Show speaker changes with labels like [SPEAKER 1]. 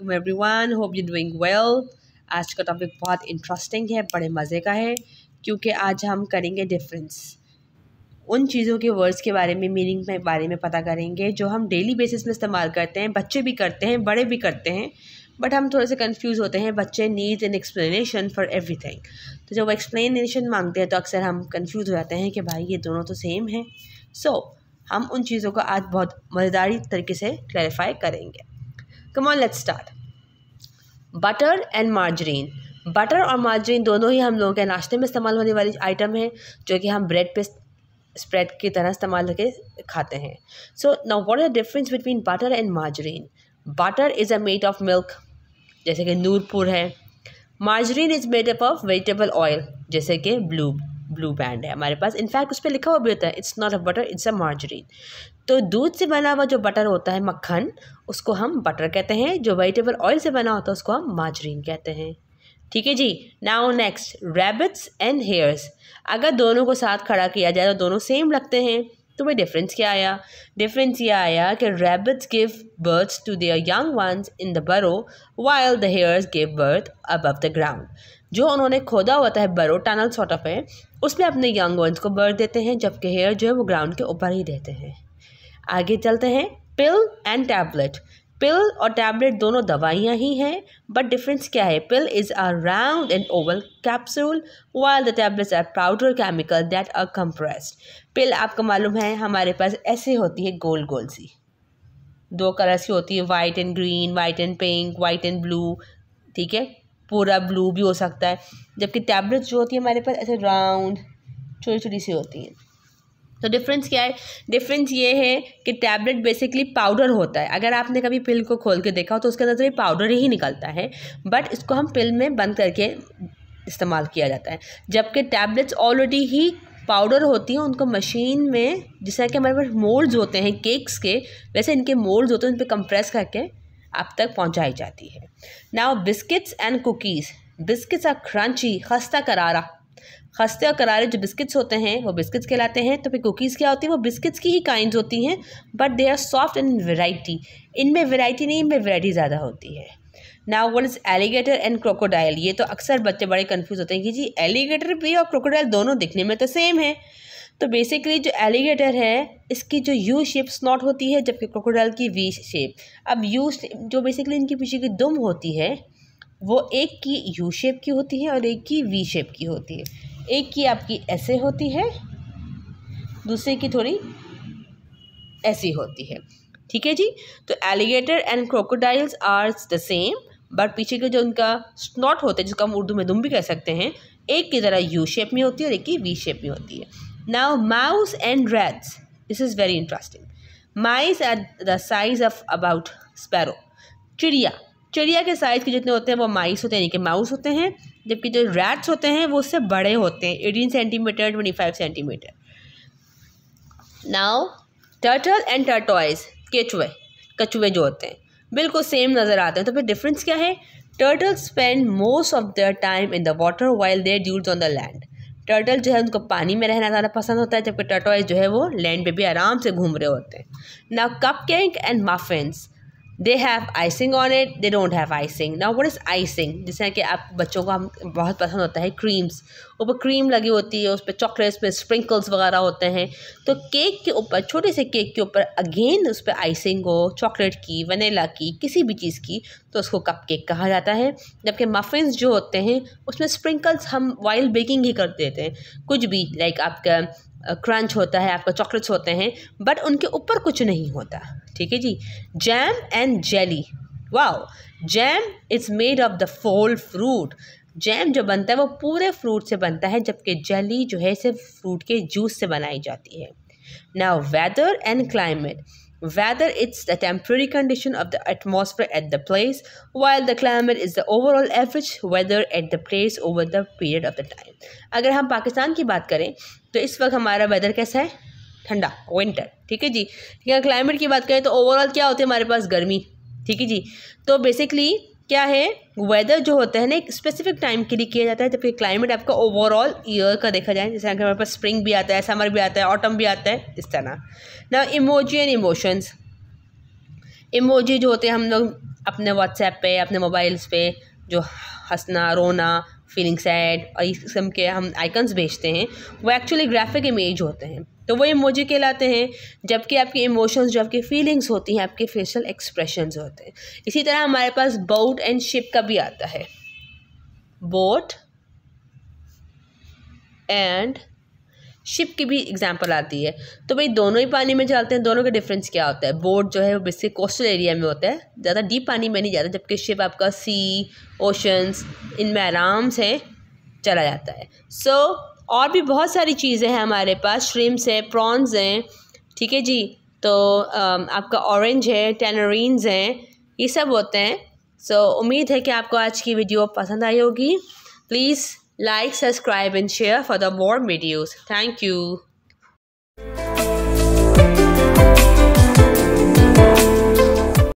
[SPEAKER 1] Every everyone hope you doing well आज का topic बहुत इंटरेस्टिंग है बड़े मज़े का है क्योंकि आज हम करेंगे डिफरेंस उन चीज़ों के वर्ड्स के बारे में मीनिंग के बारे में पता करेंगे जो हम डेली बेसिस में इस्तेमाल करते हैं बच्चे भी करते हैं बड़े भी करते हैं बट हम थोड़े से कंफ्यूज होते हैं बच्चे need an explanation for everything तो जब वो एक्सप्लेनेशन मांगते हैं तो अक्सर हम कंफ्यूज हो जाते हैं कि भाई ये दोनों तो सेम हैं सो so, हम उन चीज़ों को आज बहुत मज़ेदारी तरीके से क्लैरिफाई करेंगे come on let's start butter and margarine butter और मार्जरीन दोनों ही हम लोगों के नाश्ते में इस्तेमाल होने वाली आइटम है जो कि हम ब्रेड पे स्प्रेड की तरह इस्तेमाल करके खाते हैं so now what the difference between butter and margarine butter is a made of milk जैसे कि नूरपुर है margarine is made up of vegetable oil जैसे कि ब्लू ब्लू बैंड है हमारे पास इनफैक्ट उस पर लिखा हुआ भी होता है it's not a butter it's a margarine तो दूध से बना हुआ जो बटर होता है मक्खन उसको हम बटर कहते हैं जो वेजिटेबल ऑयल से बना होता है उसको हम मार्जरीन कहते हैं ठीक है जी now next rabbits and hares अगर दोनों को साथ खड़ा किया जाए तो दोनों सेम लगते हैं तो भाई डिफरेंस क्या आया डिफरेंस ये आया कि rabbits give birth to their young ones in the burrow while the hares give birth above the ground जो उन्होंने खोदा होता है बरो टनल सॉर्ट ऑफ है उसमें अपने यंग वंस को बर्थ देते हैं जबकि हेयर जो है वो ग्राउंड के ऊपर ही रहते हैं आगे चलते हैं पिल एंड टैबलेट पिल और टैबलेट दोनों दवाइयाँ ही हैं बट डिफरेंस क्या है pill is a round and oval capsule while the tablets are powder chemical that are compressed pill आपको मालूम है हमारे पास ऐसे होती है गोल गोल सी दो कलर्स की होती है white and green white and pink white and blue ठीक है पूरा ब्लू भी हो सकता है जबकि टैबलेट्स जो होती है हमारे पास ऐसे राउंड छोटी छोटी सी होती हैं तो डिफरेंस क्या है डिफरेंस ये है कि टैबलेट बेसिकली पाउडर होता है अगर आपने कभी पिल को खोल के देखा हो तो उसके अंदर तो ये पाउडर ही निकलता है बट इसको हम पिल में बंद करके इस्तेमाल किया जाता है जबकि टैबलेट्स ऑलरेडी ही पाउडर होती हैं उनको मशीन में जिस तरह के हमारे पास मोल्ड्स होते हैं केक्स के वैसे इनके मोल्ड्स होते हैं उन पर कंप्रेस करके आप तक पहुंचाई जाती है now biscuits and cookies biscuits are crunchy खस्ता करारा खस्ते और करारे जो बिस्किट्स होते हैं वो बिस्किट्स कहलाते हैं तो फिर कुकीज़ क्या होती हैं वो बिस्किट्स की ही काइंड होती हैं but they are soft in variety इनमें वेराइटी नहीं इनमें वेराइटी ज़्यादा होती है now what is alligator and crocodile ये तो अक्सर बच्चे बड़े कन्फ्यूज़ होते हैं कि जी एलिगेटर भी और क्रोकोडाइल दोनों दिखने में तो सेम है तो बेसिकली जो एलिगेटर है इसकी जो यू शेप स्नॉट होती है जबकि क्रोकोडाइल की वी शेप अब यू जो बेसिकली इनके पीछे की दुम होती है वो एक की यू शेप की होती है और एक की वी शेप की होती है एक की आपकी ऐसे होती है दूसरे की थोड़ी ऐसी होती है ठीक है जी तो alligator and crocodiles are the same but पीछे के जो उनका स्नॉट होता है जिसको हम उर्दू में दुम भी कह सकते हैं एक की तरह यू शेप में होती है और एक की वी शेप में होती है Now, mouse and rats. This is very interesting. Mice are the size of about sparrow. चिड़िया चिड़िया के साइज़ के जितने होते हैं वो माइस होते हैं यानी कि माउस होते हैं जबकि जो रैट्स होते हैं वो उससे बड़े होते हैं eighteen centimetre twenty five centimetre now turtle and tortoise केचुए कचुए जो होते हैं बिल्कुल सेम नज़र आते हैं तो फिर डिफरेंस क्या है turtle spend most of the time in the water while there dues on the land turtle जो है उनको पानी में रहना ज़्यादा पसंद होता है जबकि टर्टॉय जो है वो लैंड पे भी आराम से घूम रहे होते हैं ना cup and muffins they have icing on it they don't have icing now what is icing जैसे कि आप बच्चों को हम बहुत पसंद होता है क्रीम्स ऊपर क्रीम लगी होती है उस पर चॉकलेट्स में स्प्रिंकल्स वगैरह होते हैं तो केक के ऊपर छोटे से केक के ऊपर अगेन उस पर आइसिंग हो चॉकलेट की वनीला की किसी भी चीज़ की तो उसको कप केक कहा जाता है जबकि मफ़िन्स जो होते हैं उसमें स्प्रिंकल्स हम वाइल्ड बेकिंग ही कर देते हैं कुछ भी लाइक आपका क्रंच होता है आपका चॉकलेट्स होते हैं बट उनके ऊपर कुछ नहीं होता ठीक है जी jam and jelly wow jam is made of the whole fruit jam जो बनता है वो पूरे फ्रूट से बनता है जबकि जेली जो है सिर्फ फ्रूट के जूस से बनाई जाती है now weather and climate weather it's the temporary condition of the atmosphere at the place while the climate is the overall average weather at the place over the period of the time अगर हम पाकिस्तान की बात करें तो इस वक्त हमारा weather कैसा है ठंडा विंटर ठीक है जी ठीक है क्लाइमेट की बात करें तो ओवरऑल क्या होते हैं हमारे पास गर्मी ठीक है जी तो बेसिकली क्या है वेदर जो होता है ना एक स्पेसिफिक टाइम के लिए किया जाता है जबकि क्लाइमेट आपका ओवरऑल ईयर का देखा जाए जैसे हमारे पास स्प्रिंग भी आता है समर भी आता है ऑटम भी आता है इस तरह ना इमोजी एंड इमोशंस इमोजी जो होते हैं हम लोग अपने व्हाट्सएप पे अपने मोबाइल्स पे जो हंसना रोना फीलिंग सैड और इस किस्म के हम आइकन्स भेजते हैं वो एक्चुअली ग्राफिक इमेज होते हैं तो वो इमोजी कहलाते हैं जबकि आपके इमोशंस जो आपकी फीलिंग्स होती हैं आपके फेशियल एक्सप्रेशंस होते हैं इसी तरह हमारे पास बोट एंड शिप का भी आता है बोट एंड शिप की भी एग्जाम्पल आती है तो भाई दोनों ही पानी में चलते हैं दोनों का डिफरेंस क्या होता है बोट जो है वो बेसिकली कोस्टल एरिया में होता है ज़्यादा डीप पानी में नहीं जाता जबकि शिप आपका सी ओशंस इनमें आराम से चला जाता है सो so, और भी बहुत सारी चीज़ें हैं हमारे पास श्रिम्स हैं प्रॉन्स हैं ठीक है जी तो आपका ऑरेंज है टेनरीन्स हैं ये सब होते हैं सो so, उम्मीद है कि आपको आज की वीडियो पसंद आई होगी please Like, subscribe and share for the more videos. Thank you.